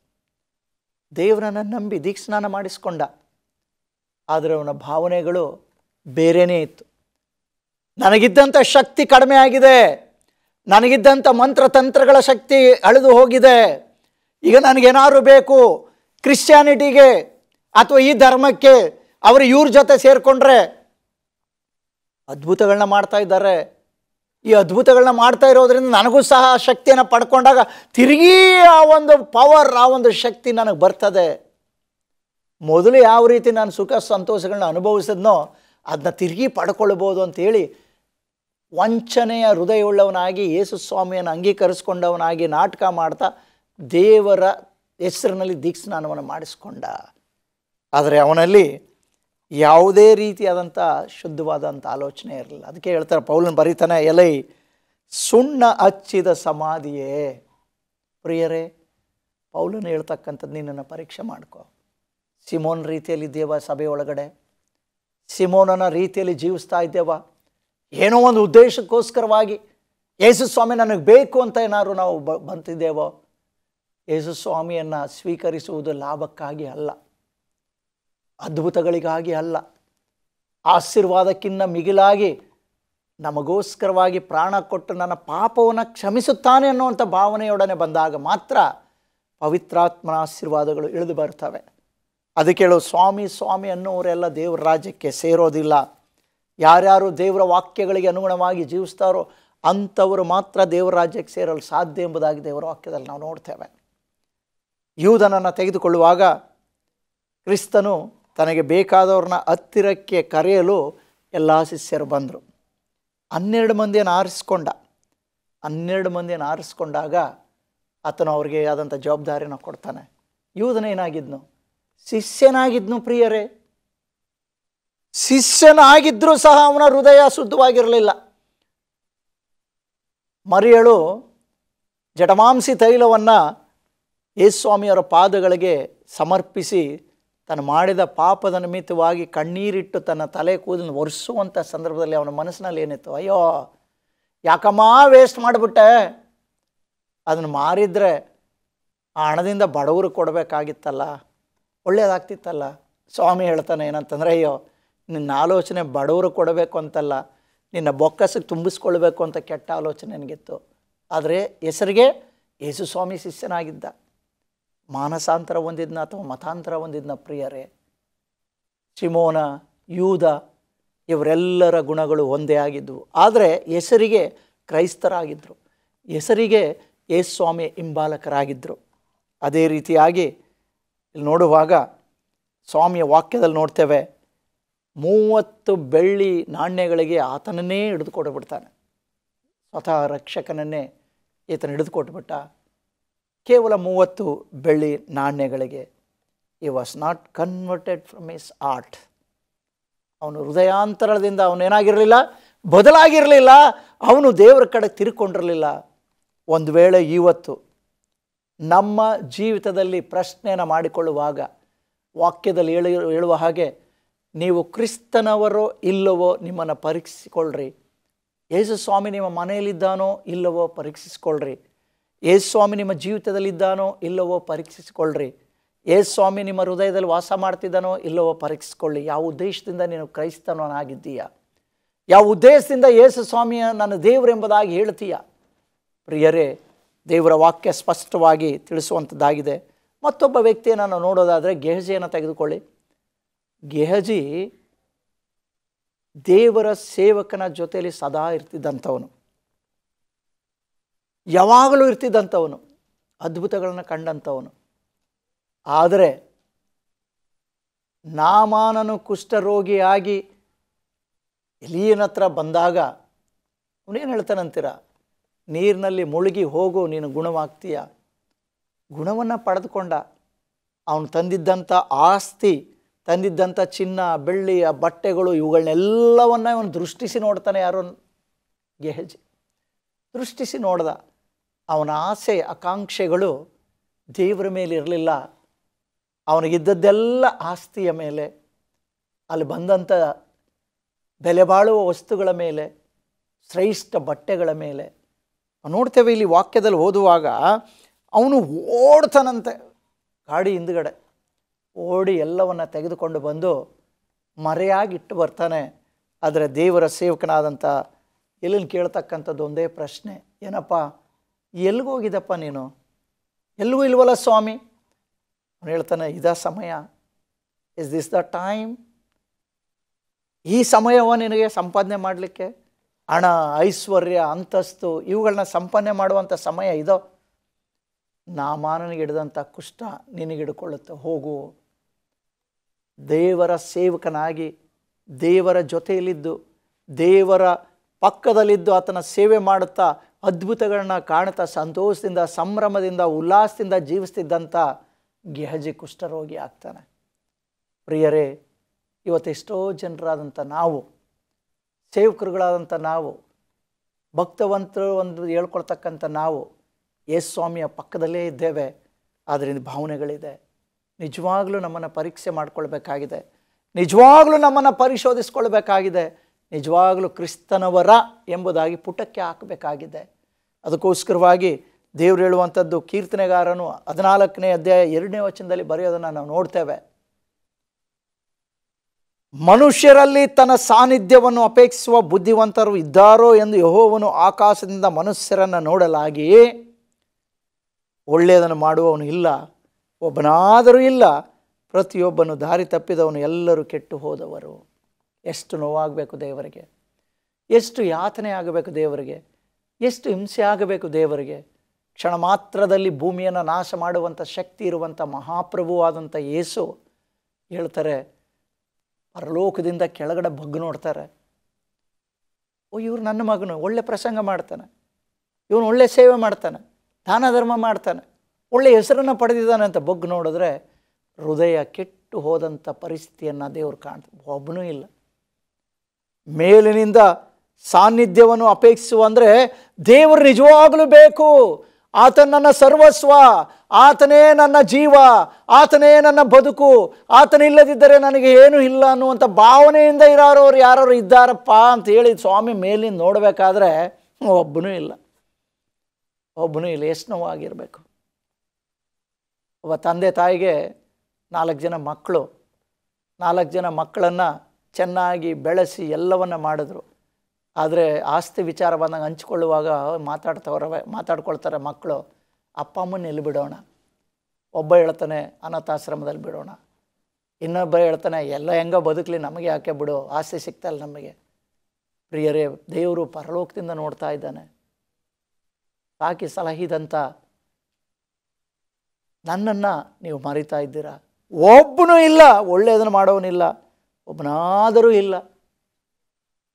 ದೇವರನ್ನು ನಂಬಿ ದೀಕ್ಷಾನ ಮಾಡಿಸ್ಕೊಂಡ ಆದರೆ ಅವನ ಭಾವನೆಗಳು ಬೇರೆಯೇ ಇತ್ತು ನನಗಿದ್ದಂಥ ಶಕ್ತಿ ಕಡಿಮೆ ಆಗಿದೆ ನನಗಿದ್ದಂಥ ಮಂತ್ರತಂತ್ರಗಳ ಶಕ್ತಿ ಅಳೆದು ಹೋಗಿದೆ ಈಗ ನನಗೇನಾದ್ರು ಬೇಕು ಕ್ರಿಶ್ಚಿಯಾನಿಟಿಗೆ ಅಥವಾ ಈ ಧರ್ಮಕ್ಕೆ ಅವರು ಇವ್ರ ಜೊತೆ ಸೇರಿಕೊಂಡ್ರೆ ಅದ್ಭುತಗಳನ್ನ ಮಾಡ್ತಾ ಇದ್ದಾರೆ ಈ ಅದ್ಭುತಗಳನ್ನ ಮಾಡ್ತಾ ಇರೋದ್ರಿಂದ ನನಗೂ ಸಹ ಆ ಶಕ್ತಿಯನ್ನು ಪಡ್ಕೊಂಡಾಗ ತಿರುಗಿ ಆ ಒಂದು ಪವರ್ ಆ ಒಂದು ಶಕ್ತಿ ನನಗೆ ಬರ್ತದೆ ಮೊದಲು ಯಾವ ರೀತಿ ನಾನು ಸುಖ ಸಂತೋಷಗಳನ್ನ ಅನುಭವಿಸಿದ್ನೋ ಅದನ್ನ ತಿರುಗಿ ಪಡ್ಕೊಳ್ಬೋದು ಅಂತೇಳಿ ವಂಚನೆಯ ಹೃದಯವುಳ್ಳವನಾಗಿ ಯೇಸು ಸ್ವಾಮಿಯನ್ನು ಅಂಗೀಕರಿಸ್ಕೊಂಡವನಾಗಿ ನಾಟಕ ಮಾಡ್ತಾ ದೇವರ ಹೆಸರಿನಲ್ಲಿ ದೀಕ್ಷಾನವನ್ನು ಮಾಡಿಸ್ಕೊಂಡ ಆದರೆ ಅವನಲ್ಲಿ ಯಾವುದೇ ರೀತಿಯಾದಂಥ ಶುದ್ಧವಾದಂಥ ಆಲೋಚನೆ ಇರಲಿಲ್ಲ ಅದಕ್ಕೆ ಹೇಳ್ತಾರೆ ಪೌಲನ್ ಬರೀತಾನೆ ಎಲೈ ಸುಣ್ಣ ಹಚ್ಚಿದ ಸಮಾಧಿಯೇ ಪ್ರಿಯರೇ ಪೌಲನ್ನು ಹೇಳ್ತಕ್ಕಂಥದ್ದು ನಿನ್ನನ್ನು ಪರೀಕ್ಷೆ ಮಾಡ್ಕೊ ಸಿಮೋನ್ ರೀತಿಯಲ್ಲಿ ದೇವ ಸಭೆಯೊಳಗಡೆ ಸಿಮೋನನ ರೀತಿಯಲ್ಲಿ ಜೀವಿಸ್ತಾ ಇದ್ದೇವ ಏನೋ ಒಂದು ಉದ್ದೇಶಕ್ಕೋಸ್ಕರವಾಗಿ ಯೇಸು ಸ್ವಾಮಿ ನನಗೆ ಬೇಕು ಅಂತ ಏನಾದ್ರು ನಾವು ಬ ಬಂತಿದ್ದೇವೋ ಯೇಸು ಸ್ವಾಮಿಯನ್ನು ಸ್ವೀಕರಿಸುವುದು ಲಾಭಕ್ಕಾಗಿ ಅಲ್ಲ ಅದ್ಭುತಗಳಿಗಾಗಿ ಅಲ್ಲ ಆಶೀರ್ವಾದಕ್ಕಿಂತ ಮಿಗಿಲಾಗಿ ನಮಗೋಸ್ಕರವಾಗಿ ಪ್ರಾಣ ಕೊಟ್ಟು ನನ್ನ ಪಾಪವನ್ನು ಕ್ಷಮಿಸುತ್ತಾನೆ ಅನ್ನುವಂಥ ಭಾವನೆಯೊಡನೆ ಬಂದಾಗ ಮಾತ್ರ ಪವಿತ್ರಾತ್ಮನ ಆಶೀರ್ವಾದಗಳು ಇಳಿದು ಬರ್ತವೆ ಅದಕ್ಕೆ ಹೇಳೋ ಸ್ವಾಮಿ ಸ್ವಾಮಿ ಅನ್ನೋರೆಲ್ಲ ದೇವರ ರಾಜ್ಯಕ್ಕೆ ಸೇರೋದಿಲ್ಲ ಯಾರ್ಯಾರು ದೇವರ ವಾಕ್ಯಗಳಿಗೆ ಅನುಗುಣವಾಗಿ ಜೀವಿಸ್ತಾರೋ ಅಂಥವರು ಮಾತ್ರ ದೇವರ ರಾಜ್ಯಕ್ಕೆ ಸೇರಲು ಸಾಧ್ಯ ಎಂಬುದಾಗಿ ದೇವರ ವಾಕ್ಯದಲ್ಲಿ ನಾವು ನೋಡ್ತೇವೆ ಯೂಧನನ್ನು ತೆಗೆದುಕೊಳ್ಳುವಾಗ ಕ್ರಿಸ್ತನು ತನಗೆ ಬೇಕಾದವ್ರನ್ನ ಹತ್ತಿರಕ್ಕೆ ಕರೆಯಲು ಎಲ್ಲ ಶಿಷ್ಯರು ಬಂದರು ಹನ್ನೆರಡು ಮಂದಿಯನ್ನು ಆರಿಸ್ಕೊಂಡ ಹನ್ನೆರಡು ಮಂದಿಯನ್ನು ಆರಿಸ್ಕೊಂಡಾಗ ಆತನು ಅವರಿಗೆ ಆದಂಥ ಜವಾಬ್ದಾರಿನ ಕೊಡ್ತಾನೆ ಯೂದನೇನಾಗಿದ್ನು ಶಿಷ್ಯನಾಗಿದ್ನು ಪ್ರಿಯರೇ ಶಿಷ್ಯನಾಗಿದ್ದರೂ ಸಹ ಅವನ ಹೃದಯ ಶುದ್ಧವಾಗಿರಲಿಲ್ಲ ಮರಿಯಳು ಜಟಮಾಂಸಿ ತೈಲವನ್ನು ಯೇಸ್ವಾಮಿಯವರ ಪಾದಗಳಿಗೆ ಸಮರ್ಪಿಸಿ ತಾನು ಮಾಡಿದ ಪಾಪದ ನಿಮಿತ್ತವಾಗಿ ಕಣ್ಣೀರಿಟ್ಟು ತನ್ನ ತಲೆ ಕೂದಲು ಒರೆಸುವಂಥ ಸಂದರ್ಭದಲ್ಲಿ ಅವನ ಮನಸ್ಸಿನಲ್ಲಿ ಏನಿತ್ತು ಅಯ್ಯೋ ಯಾಕಮ್ಮ ವೇಸ್ಟ್ ಮಾಡಿಬಿಟ್ಟೆ ಅದನ್ನು ಮಾರಿದರೆ ಆ ಹಣದಿಂದ ಬಡವರು ಕೊಡಬೇಕಾಗಿತ್ತಲ್ಲ ಒಳ್ಳೆಯದಾಗ್ತಿತ್ತಲ್ಲ ಸ್ವಾಮಿ ಹೇಳ್ತಾನೆ ಏನಂತಂದರೆ ಅಯ್ಯೋ ನಿನ್ನ ಆಲೋಚನೆ ಬಡವರು ಕೊಡಬೇಕು ಅಂತಲ್ಲ ನಿನ್ನ ಬೊಕ್ಕಸಕ್ಕೆ ತುಂಬಿಸ್ಕೊಳ್ಬೇಕು ಅಂತ ಕೆಟ್ಟ ಆಲೋಚನೆ ನನಗಿತ್ತು ಆದರೆ ಹೆಸರಿಗೆ ಯೇಸು ಸ್ವಾಮಿ ಶಿಷ್ಯನಾಗಿದ್ದ ಮಾನಸಾಂತರ ಹೊಂದಿದ್ನ ಅಥವಾ ಮತಾಂತರ ಹೊಂದಿದ್ನ ಪ್ರಿಯರೇ ಶಿಮೋನ ಯೂದ ಇವರೆಲ್ಲರ ಗುಣಗಳು ಒಂದೇ ಆಗಿದ್ದವು ಆದರೆ ಹೆಸರಿಗೆ ಕ್ರೈಸ್ತರಾಗಿದ್ದರು ಹೆಸರಿಗೆ ಯೇಸು ಸ್ವಾಮಿ ಹಿಂಬಾಲಕರಾಗಿದ್ದರು ಅದೇ ರೀತಿಯಾಗಿ ಇಲ್ಲಿ ನೋಡುವಾಗ ಸ್ವಾಮಿಯ ವಾಕ್ಯದಲ್ಲಿ ನೋಡ್ತೇವೆ ಮೂವತ್ತು ಬೆಳ್ಳಿ ನಾಣ್ಯಗಳಿಗೆ ಆತನನ್ನೇ ಹಿಡಿದುಕೊಟ್ಟು ಬಿಡ್ತಾನೆ ಸ್ವತಃ ರಕ್ಷಕನನ್ನೇ ಈತನ ಹಿಡಿದುಕೊಟ್ಬಿಟ್ಟ ಕೇವಲ ಮೂವತ್ತು ಬೆಳ್ಳಿ ನಾಣ್ಯಗಳಿಗೆ he was not converted from his heart ಅವನು ಹೃದಯಾಂತರದಿಂದ ಅವನೇನಾಗಿರಲಿಲ್ಲ ಬದಲಾಗಿರಲಿಲ್ಲ ಅವನು ದೇವರ ಕಡೆ ತಿರುಕೊಂಡಿರಲಿಲ್ಲ ಒಂದು ವೇಳೆ ಇವತ್ತು ನಮ್ಮ ಜೀವಿತದಲ್ಲಿ ಪ್ರಶ್ನೆಯನ್ನು ಮಾಡಿಕೊಳ್ಳುವಾಗ ವಾಕ್ಯದಲ್ಲಿ ಹೇಳಿ ಹೇಳುವ ಹಾಗೆ ನೀವು ಕ್ರಿಸ್ತನವರೋ ಇಲ್ಲವೋ ನಿಮ್ಮನ್ನು ಪರೀಕ್ಷಿಸಿಕೊಳ್ಳ್ರಿ ಯೇಸು ಸ್ವಾಮಿ ನಿಮ್ಮ ಮನೆಯಲ್ಲಿದ್ದಾನೋ ಇಲ್ಲವೋ ಪರೀಕ್ಷಿಸಿಕೊಳ್ಳ್ರಿ ಯೇಸು ಸ್ವಾಮಿ ನಿಮ್ಮ ಜೀವಿತದಲ್ಲಿದ್ದಾನೋ ಇಲ್ಲವೋ ಪರೀಕ್ಷಿಸಿಕೊಳ್ಳ್ರಿ ಯೇಸು ಸ್ವಾಮಿ ನಿಮ್ಮ ಹೃದಯದಲ್ಲಿ ವಾಸ ಮಾಡ್ತಿದ್ದಾನೋ ಇಲ್ಲವೋ ಪರೀಕ್ಷಿಸಿಕೊಳ್ಳಿ ಯಾವ ಉದ್ದೇಶದಿಂದ ನೀನು ಕ್ರೈಸ್ತನಾಗಿದ್ದೀಯಾ ಯಾವ ಉದ್ದೇಶದಿಂದ ಯೇಸು ಸ್ವಾಮಿಯ ನನ್ನ ದೇವರೆಂಬುದಾಗಿ ಹೇಳ್ತೀಯ ಪ್ರಿಯರೇ ದೇವರ ವಾಕ್ಯ ಸ್ಪಷ್ಟವಾಗಿ ತಿಳಿಸುವಂಥದ್ದಾಗಿದೆ ಮತ್ತೊಬ್ಬ ವ್ಯಕ್ತಿಯನ್ನು ನೋಡೋದಾದರೆ ಗೆಹಜೆಯನ್ನು ತೆಗೆದುಕೊಳ್ಳಿ ಗೆಹಜಿ ದೇವರ ಸೇವಕನ ಜೊತೆಯಲ್ಲಿ ಸದಾ ಇರ್ತಿದ್ದಂಥವನು ಯಾವಾಗಲೂ ಇರ್ತಿದ್ದಂಥವನು ಅದ್ಭುತಗಳನ್ನು ಕಂಡಂಥವನು ಆದರೆ ನಾಮಾನನು ಕುಷ್ಠರೋಗಿಯಾಗಿ ಎಲಿಯನ ಹತ್ರ ಬಂದಾಗ ಅವನೇನು ಹೇಳ್ತಾನಂತೀರ ನೀರಿನಲ್ಲಿ ಮುಳುಗಿ ಹೋಗು ನೀನು ಗುಣವಾಗ್ತೀಯ ಗುಣವನ್ನು ಪಡೆದುಕೊಂಡ ಅವನು ತಂದಿದ್ದಂಥ ಆಸ್ತಿ ತಂದಿದ್ದಂಥ ಚಿನ್ನ ಬೆಳ್ಳಿ ಆ ಬಟ್ಟೆಗಳು ಇವುಗಳನ್ನೆಲ್ಲವನ್ನ ಇವನು ದೃಷ್ಟಿಸಿ ನೋಡ್ತಾನೆ ಯಾರೋ ಗೆಹಜಿ ದೃಷ್ಟಿಸಿ ನೋಡ್ದ ಅವನ ಆಸೆ ಆಕಾಂಕ್ಷೆಗಳು ದೇವರ ಮೇಲೆ ಇರಲಿಲ್ಲ ಅವನಿಗಿದ್ದದ್ದೆಲ್ಲ ಆಸ್ತಿಯ ಮೇಲೆ ಅಲ್ಲಿ ಬಂದಂಥ ಬೆಲೆ ಬಾಳುವ ವಸ್ತುಗಳ ಮೇಲೆ ಶ್ರೇಷ್ಠ ಬಟ್ಟೆಗಳ ಮೇಲೆ ನೋಡ್ತೇವೆ ಇಲ್ಲಿ ವಾಕ್ಯದಲ್ಲಿ ಓದುವಾಗ ಅವನು ಓಡ್ತಾನಂತೆ ಗಾಡಿ ಹಿಂದ್ಗಡೆ ಓಡಿ ಎಲ್ಲವನ್ನು ತೆಗೆದುಕೊಂಡು ಬಂದು ಮರೆಯಾಗಿಟ್ಟು ಬರ್ತಾನೆ ಆದರೆ ದೇವರ ಸೇವಕನಾದಂಥ ಎಲ್ಲಿನ ಕೇಳ್ತಕ್ಕಂಥದ್ದು ಒಂದೇ ಪ್ರಶ್ನೆ ಏನಪ್ಪ ಹೋಗಿದಪ್ಪ ನೀನು ಎಲ್ಲಿಗೂ ಇಲ್ವಲ್ಲ ಸ್ವಾಮಿ ಅವನು ಹೇಳ್ತಾನೆ ಇದ ಸಮಯ ಇಸ್ ದಿಸ್ ದ ಟೈಮ್ ಈ ಸಮಯವ ನಿನಗೆ ಸಂಪಾದನೆ ಮಾಡಲಿಕ್ಕೆ ಹಣ ಐಶ್ವರ್ಯ ಅಂತಸ್ತು ಇವುಗಳನ್ನ ಸಂಪಾದನೆ ಮಾಡುವಂಥ ಸಮಯ ಇದೋ ನಾ ಹಿಡಿದಂಥ ಕುಷ್ಟ ನಿನಗಿಡ್ಕೊಳ್ಳುತ್ತೆ ಹೋಗು ದೇವರ ಸೇವಕನಾಗಿ ದೇವರ ಜೊತೆಯಲ್ಲಿದ್ದು ದೇವರ ಪಕ್ಕದಲ್ಲಿದ್ದು ಆತನ ಸೇವೆ ಮಾಡುತ್ತಾ ಅದ್ಭುತಗಳನ್ನ ಕಾಣುತ್ತಾ ಸಂತೋಷದಿಂದ ಸಂಭ್ರಮದಿಂದ ಉಲ್ಲಾಸದಿಂದ ಜೀವಿಸ್ತಿದ್ದಂಥ ಗೆಹಜಿ ಕುಷ್ಠರೋಗಿ ಆಗ್ತಾನೆ ಪ್ರಿಯರೇ ಇವತ್ತೆಷ್ಟೋ ಜನರಾದಂಥ ನಾವು ಸೇವಕರುಗಳಾದಂಥ ನಾವು ಭಕ್ತವಂತರು ಒಂದು ಹೇಳ್ಕೊಳ್ತಕ್ಕಂಥ ನಾವು ಯೇಸ್ವಾಮಿಯ ಪಕ್ಕದಲ್ಲೇ ಇದ್ದೇವೆ ಆದ್ದರಿಂದ ಭಾವನೆಗಳಿದೆ ನಿಜವಾಗಲೂ ನಮ್ಮನ್ನು ಪರೀಕ್ಷೆ ಮಾಡಿಕೊಳ್ಬೇಕಾಗಿದೆ ನಿಜವಾಗಲೂ ನಮ್ಮನ್ನು ಪರಿಶೋಧಿಸ್ಕೊಳ್ಬೇಕಾಗಿದೆ ನಿಜವಾಗಲೂ ಕ್ರಿಸ್ತನವರ ಎಂಬುದಾಗಿ ಪುಟಕ್ಕೆ ಹಾಕಬೇಕಾಗಿದೆ ಅದಕ್ಕೋಸ್ಕರವಾಗಿ ದೇವ್ರು ಹೇಳುವಂಥದ್ದು ಕೀರ್ತನೆಗಾರನು ಹದಿನಾಲ್ಕನೇ ಅಧ್ಯಾಯ ಎರಡನೇ ವಚನದಲ್ಲಿ ಬರೆಯೋದನ್ನು ನಾವು ನೋಡ್ತೇವೆ ಮನುಷ್ಯರಲ್ಲಿ ತನ್ನ ಸಾನ್ನಿಧ್ಯವನ್ನು ಅಪೇಕ್ಷಿಸುವ ಬುದ್ಧಿವಂತರು ಇದ್ದಾರೋ ಎಂದು ಯಹೋವನು ಆಕಾಶದಿಂದ ಮನುಷ್ಯರನ್ನು ನೋಡಲಾಗಿ ಒಳ್ಳೆಯದನ್ನು ಮಾಡುವವನು ಇಲ್ಲ ಒಬ್ಬನಾದರೂ ಇಲ್ಲ ಪ್ರತಿಯೊಬ್ಬನು ದಾರಿ ತಪ್ಪಿದವನು ಎಲ್ಲರೂ ಕೆಟ್ಟು ಹೋದವರು ಎಷ್ಟು ನೋವಾಗಬೇಕು ದೇವರಿಗೆ ಎಷ್ಟು ಯಾತನೆ ಆಗಬೇಕು ದೇವರಿಗೆ ಎಷ್ಟು ಹಿಂಸೆ ಆಗಬೇಕು ದೇವರಿಗೆ ಕ್ಷಣ ಮಾತ್ರದಲ್ಲಿ ಭೂಮಿಯನ್ನು ನಾಶ ಮಾಡುವಂಥ ಶಕ್ತಿ ಇರುವಂಥ ಮಹಾಪ್ರಭುವಾದಂಥ ಯೇಸು ಹೇಳ್ತಾರೆ ಪರಲೋಕದಿಂದ ಕೆಳಗಡೆ ಬಗ್ಗು ನೋಡ್ತಾರೆ ಓ ಇವ್ರು ನನ್ನ ಮಗನು ಒಳ್ಳೆ ಪ್ರಸಂಗ ಮಾಡ್ತಾನೆ ಇವನು ಒಳ್ಳೆ ಸೇವೆ ಮಾಡ್ತಾನೆ ದಾನ ಧರ್ಮ ಮಾಡ್ತಾನೆ ಒಳ್ಳೆಯ ಹೆಸರನ್ನು ಪಡೆದಿದ್ದಾನೆ ಅಂತ ಬಗ್ಗು ನೋಡಿದ್ರೆ ಹೃದಯ ಕೆಟ್ಟು ಹೋದಂಥ ಪರಿಸ್ಥಿತಿಯನ್ನು ದೇವರು ಕಾಣ್ತಾರೆ ಒಬ್ಬನೂ ಇಲ್ಲ ಮೇಲಿನಿಂದ ಸಾನ್ನಿಧ್ಯವನ್ನು ಅಪೇಕ್ಷಿಸುವ ಅಂದರೆ ದೇವರು ನಿಜವಾಗಲೂ ಬೇಕು ಆತ ನನ್ನ ಸರ್ವಸ್ವ ಆತನೇ ನನ್ನ ಜೀವ ಆತನೇ ನನ್ನ ಬದುಕು ಆತನಿಲ್ಲದಿದ್ದರೆ ನನಗೆ ಏನೂ ಇಲ್ಲ ಅನ್ನುವಂಥ ಭಾವನೆಯಿಂದ ಇರೋರವ್ರು ಯಾರು ಇದ್ದಾರಪ್ಪ ಅಂತ ಹೇಳಿ ಸ್ವಾಮಿ ಮೇಲಿಂದ ನೋಡಬೇಕಾದ್ರೆ ಒಬ್ಬನೂ ಇಲ್ಲ ಒಬ್ಬನೂ ಇಲ್ಲ ಎಷ್ಟು ನೋವಾಗಿರಬೇಕು ಒಬ್ಬ ತಂದೆ ತಾಯಿಗೆ ನಾಲ್ಕು ಜನ ಮಕ್ಕಳು ನಾಲ್ಕು ಜನ ಮಕ್ಕಳನ್ನು ಚೆನ್ನಾಗಿ ಬೆಳೆಸಿ ಎಲ್ಲವನ್ನು ಮಾಡಿದ್ರು ಆದರೆ ಆಸ್ತಿ ವಿಚಾರ ಬಂದಾಗ ಹಂಚ್ಕೊಳ್ಳುವಾಗ ಮಾತಾಡ್ತವ್ರ ಮಾತಾಡ್ಕೊಳ್ತಾರೆ ಮಕ್ಕಳು ಅಪ್ಪ ಅಮ್ಮನ ಎಲ್ಲಿ ಬಿಡೋಣ ಒಬ್ಬ ಹೇಳ್ತಾನೆ ಅನಾಥಾಶ್ರಮದಲ್ಲಿ ಬಿಡೋಣ ಇನ್ನೊಬ್ಬ ಹೇಳ್ತಾನೆ ಎಲ್ಲ ಹೆಂಗೋ ಬದುಕಲಿ ನಮಗೆ ಯಾಕೆ ಬಿಡು ಆಸ್ತಿ ಸಿಗ್ತಲ್ಲ ನಮಗೆ ಪ್ರಿಯರೇ ದೇವರು ಪರಲೋಕದಿಂದ ನೋಡ್ತಾ ಇದ್ದಾನೆ ಸಾಕಿ ಸಲಹಿದಂಥ ನನ್ನನ್ನು ನೀವು ಮರಿತಾ ಇದ್ದೀರಾ ಒಬ್ಬನೂ ಇಲ್ಲ ಒಳ್ಳೆಯದನ್ನು ಮಾಡೋವನಿಲ್ಲ ಒಬ್ಬನಾದರೂ ಇಲ್ಲ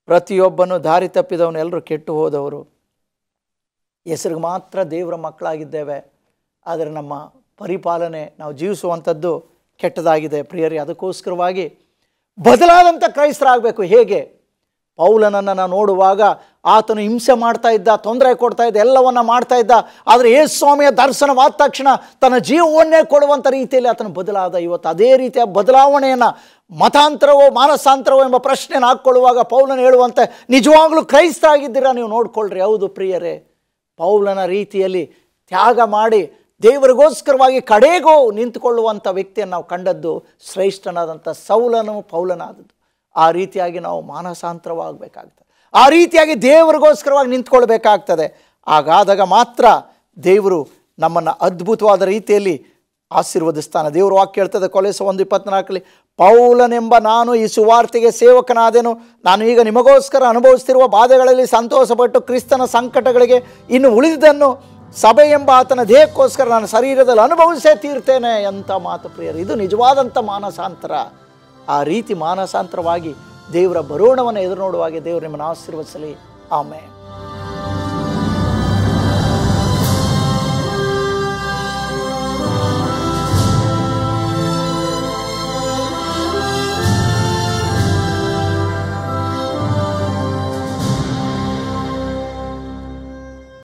ಪ್ರತಿಯೊಬ್ಬನು ದಾರಿ ತಪ್ಪಿದವನು ಎಲ್ಲರೂ ಕೆಟ್ಟು ಹೋದವರು ಹೆಸರಿಗೆ ಮಾತ್ರ ದೇವರ ಮಕ್ಕಳಾಗಿದ್ದೇವೆ ಆದರೆ ನಮ್ಮ ಪರಿಪಾಲನೆ ನಾವು ಜೀವಿಸುವಂಥದ್ದು ಕೆಟ್ಟದಾಗಿದೆ ಪ್ರಿಯರಿ ಅದಕ್ಕೋಸ್ಕರವಾಗಿ ಬದಲಾದಂಥ ಕ್ರೈಸ್ತರಾಗಬೇಕು ಹೇಗೆ ಪೌಲನನ್ನು ನಾನು ನೋಡುವಾಗ ಆತನು ಹಿಂಸೆ ಮಾಡ್ತಾ ಇದ್ದ ತೊಂದರೆ ಕೊಡ್ತಾ ಇದ್ದ ಎಲ್ಲವನ್ನ ಮಾಡ್ತಾ ಇದ್ದ ಆದರೆ ಯೇಸು ಸ್ವಾಮಿಯ ದರ್ಶನವಾದ ತಕ್ಷಣ ತನ್ನ ಜೀವವನ್ನೇ ಕೊಡುವಂಥ ರೀತಿಯಲ್ಲಿ ಆತನು ಬದಲಾದ ಇವತ್ತು ಅದೇ ರೀತಿಯ ಬದಲಾವಣೆಯನ್ನು ಮತಾಂತರವೋ ಮಾನಸಾಂತರವೋ ಎಂಬ ಪ್ರಶ್ನೆಯನ್ನು ಹಾಕ್ಕೊಳ್ಳುವಾಗ ಪೌಲನ ಹೇಳುವಂತೆ ನಿಜವಾಗ್ಲೂ ಕ್ರೈಸ್ತ ಆಗಿದ್ದೀರಾ ನೀವು ನೋಡಿಕೊಳ್ಳ್ರಿ ಹೌದು ಪ್ರಿಯರೇ ಪೌಲನ ರೀತಿಯಲ್ಲಿ ತ್ಯಾಗ ಮಾಡಿ ದೇವರಿಗೋಸ್ಕರವಾಗಿ ಕಡೆಗೂ ನಿಂತುಕೊಳ್ಳುವಂಥ ವ್ಯಕ್ತಿಯನ್ನು ನಾವು ಕಂಡದ್ದು ಶ್ರೇಷ್ಠನಾದಂಥ ಸೌಲನು ಪೌಲನಾದದ್ದು ಆ ರೀತಿಯಾಗಿ ನಾವು ಮಾನಸಾಂತರವಾಗಬೇಕಾಗ್ತದೆ ಆ ರೀತಿಯಾಗಿ ದೇವರಿಗೋಸ್ಕರವಾಗಿ ನಿಂತ್ಕೊಳ್ಬೇಕಾಗ್ತದೆ ಹಾಗಾದಾಗ ಮಾತ್ರ ದೇವರು ನಮ್ಮನ್ನು ಅದ್ಭುತವಾದ ರೀತಿಯಲ್ಲಿ ಆಶೀರ್ವದಿಸ್ತಾನೆ ದೇವರು ವಾಕ್ಯ ಹೇಳ್ತದೆ ಕೊಲೆಸ ಒಂದು ಇಪ್ಪತ್ನಾಲ್ಕಲ್ಲಿ ಪೌಲನೆಂಬ ನಾನು ಈ ಸುವಾರ್ತೆಗೆ ಸೇವಕನಾದೆನು ನಾನು ಈಗ ನಿಮಗೋಸ್ಕರ ಅನುಭವಿಸ್ತಿರುವ ಬಾಧೆಗಳಲ್ಲಿ ಸಂತೋಷಪಟ್ಟು ಕ್ರಿಸ್ತನ ಸಂಕಟಗಳಿಗೆ ಇನ್ನು ಉಳಿದಿದ್ದನ್ನು ಸಭೆ ಎಂಬ ಆತನ ದೇಹಕ್ಕೋಸ್ಕರ ನಾನು ಶರೀರದಲ್ಲಿ ಅನುಭವಿಸೇ ತೀರ್ತೇನೆ ಅಂತ ಮಾತು ಪ್ರಿಯರು ಇದು ನಿಜವಾದಂಥ ಮಾನಸಾಂತರ ಆ ರೀತಿ ಮಾನಸಾಂತರವಾಗಿ ದೇವರ ಬರೋಣವನ್ನು ಎದುರು ನೋಡುವಾಗೆ ದೇವರು ನಿಮ್ಮನ್ನು ಆಶೀರ್ವದಿಸಲಿ ಆಮೇಲೆ